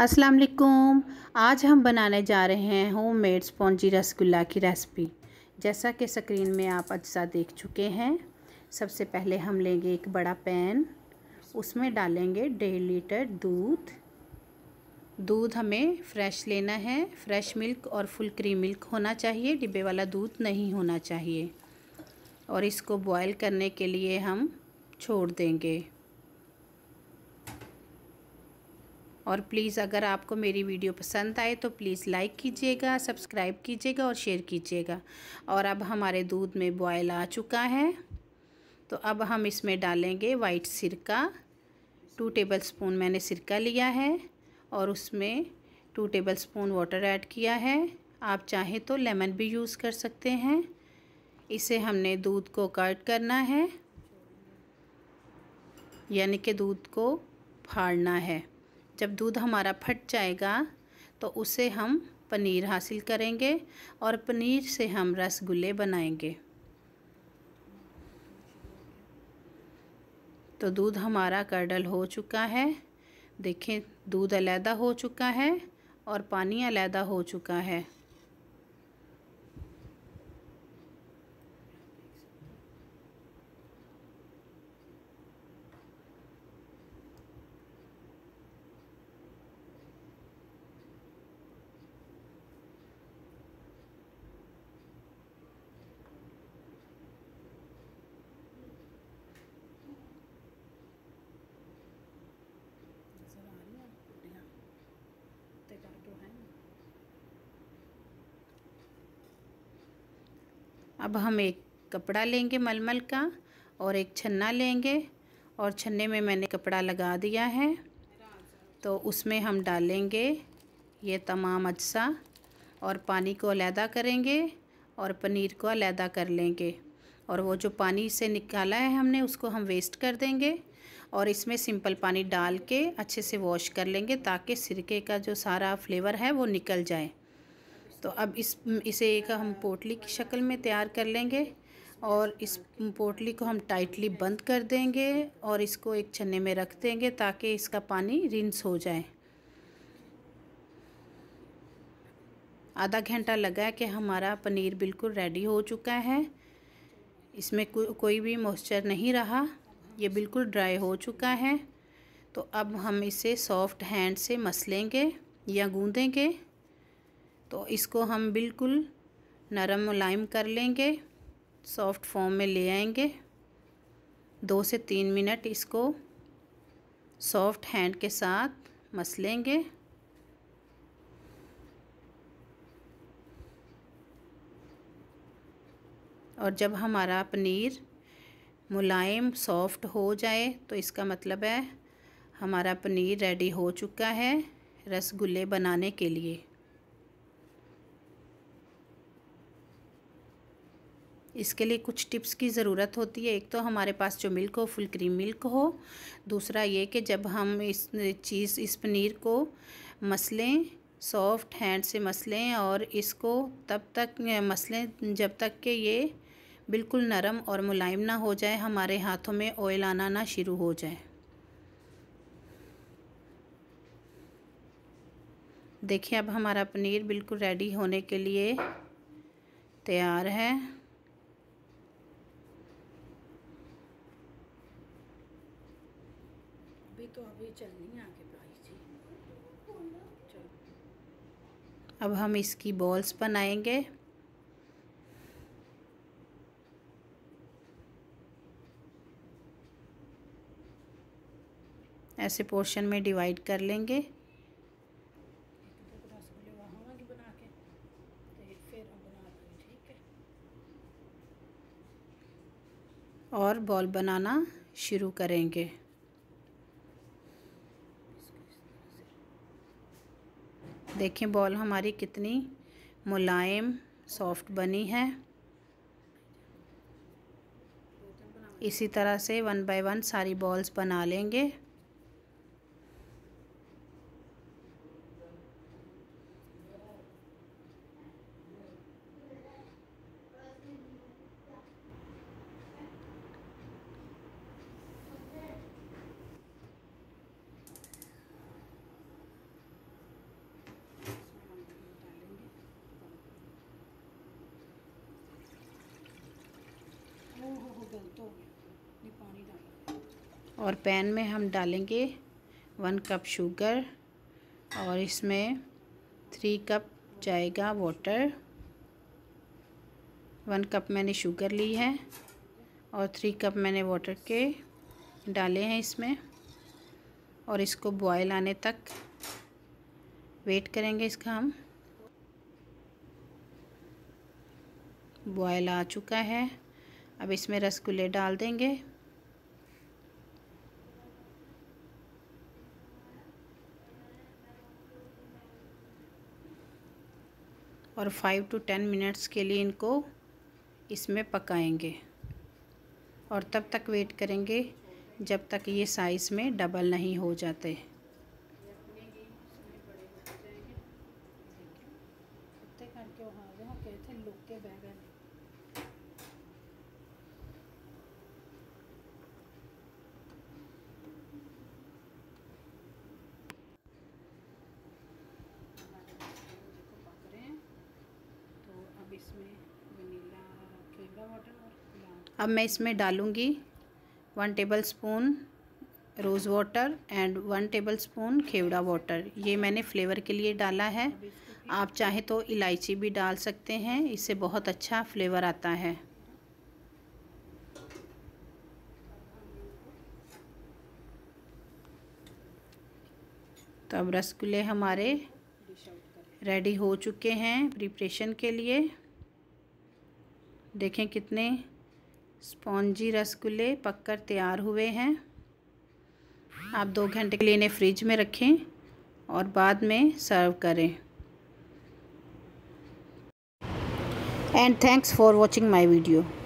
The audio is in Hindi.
अस्सलाम वालेकुम आज हम बनाने जा रहे हैं होम मेड स्पॉन्जी रसगुल्ला की रेसिपी जैसा कि स्क्रीन में आप अज्जा देख चुके हैं सबसे पहले हम लेंगे एक बड़ा पैन उसमें डालेंगे डेढ़ लीटर दूध दूध हमें फ्रेश लेना है फ्रेश मिल्क और फुल क्रीम मिल्क होना चाहिए डिब्बे वाला दूध नहीं होना चाहिए और इसको बॉयल करने के लिए हम छोड़ देंगे और प्लीज़ अगर आपको मेरी वीडियो पसंद आए तो प्लीज़ लाइक कीजिएगा सब्सक्राइब कीजिएगा और शेयर कीजिएगा और अब हमारे दूध में बॉयल आ चुका है तो अब हम इसमें डालेंगे वाइट सिरका टू टेबल स्पून मैंने सिरका लिया है और उसमें two tablespoon water add किया है आप चाहें तो लेमन भी यूज़ कर सकते हैं इसे हमने दूध को कट करना है यानी कि दूध को फाड़ना है जब दूध हमारा फट जाएगा तो उसे हम पनीर हासिल करेंगे और पनीर से हम रसगुल्ले बनाएंगे तो दूध हमारा कर्डल हो चुका है देखें दूध अलहदा हो चुका है और पानी अलहदा हो चुका है अब हम एक कपड़ा लेंगे मलमल का और एक छन्ना लेंगे और छन्ने में मैंने कपड़ा लगा दिया है तो उसमें हम डालेंगे ये तमाम अज्जा और पानी को अलहदा करेंगे और पनीर को अलहदा कर लेंगे और वो जो पानी से निकाला है हमने उसको हम वेस्ट कर देंगे और इसमें सिंपल पानी डाल के अच्छे से वॉश कर लेंगे ताकि सिरके का जो सारा फ्लेवर है वो निकल जाए तो अब इस इसे एक हम पोटली की शक्ल में तैयार कर लेंगे और इस पोटली को हम टाइटली बंद कर देंगे और इसको एक छन्ने में रख देंगे ताकि इसका पानी रिंस हो जाए आधा घंटा लगा कि हमारा पनीर बिल्कुल रेडी हो चुका है इसमें को, कोई भी मॉइस्चर नहीं रहा ये बिल्कुल ड्राई हो चुका है तो अब हम इसे सॉफ्ट हैंड से मसलेंगे या गूंदेंगे तो इसको हम बिल्कुल नरम मुलायम कर लेंगे सॉफ्ट फॉर्म में ले आएंगे दो से तीन मिनट इसको सॉफ्ट हैंड के साथ मसलेंगे और जब हमारा पनीर मुलायम सॉफ्ट हो जाए तो इसका मतलब है हमारा पनीर रेडी हो चुका है रसगुल्ले बनाने के लिए इसके लिए कुछ टिप्स की ज़रूरत होती है एक तो हमारे पास जो मिल्क हो फुल क्रीम मिल्क हो दूसरा ये कि जब हम इस चीज़ इस पनीर को मसलें सॉफ्ट हैंड से मसलें और इसको तब तक मसलें जब तक कि ये बिल्कुल नरम और मुलायम ना हो जाए हमारे हाथों में ऑयल आना ना शुरू हो जाए देखिए अब हमारा पनीर बिल्कुल रेडी होने के लिए तैयार है अब हम इसकी बॉल्स बनाएंगे ऐसे पोर्शन में डिवाइड कर लेंगे और बॉल बनाना शुरू करेंगे देखें बॉल हमारी कितनी मुलायम सॉफ्ट बनी है इसी तरह से वन बाय वन सारी बॉल्स बना लेंगे हो तो गया पानी डाल और पैन में हम डालेंगे वन कप शुगर और इसमें थ्री कप जाएगा वाटर वन कप मैंने शुगर ली है और थ्री कप मैंने वाटर के डाले हैं इसमें और इसको बॉयल आने तक वेट करेंगे इसका हम बॉयल आ चुका है अब इसमें रसगुल्ले डाल देंगे और फाइव टू टेन मिनट्स के लिए इनको इसमें पकाएंगे और तब तक वेट करेंगे जब तक ये साइज़ में डबल नहीं हो जाते बैगन अब मैं इसमें डालूँगी one tablespoon rose water and one tablespoon kewra water ये मैंने फ्लेवर के लिए डाला है आप चाहे तो इलायची भी डाल सकते हैं इससे बहुत अच्छा फ्लेवर आता है तो अब रसगुल्ले हमारे रेडी हो चुके हैं प्रिपरेशन के लिए देखें कितने स्पॉन्जी रसगुल्ले पककर तैयार हुए हैं आप दो घंटे के लिए इन्हें फ्रिज में रखें और बाद में सर्व करें and thanks for watching my video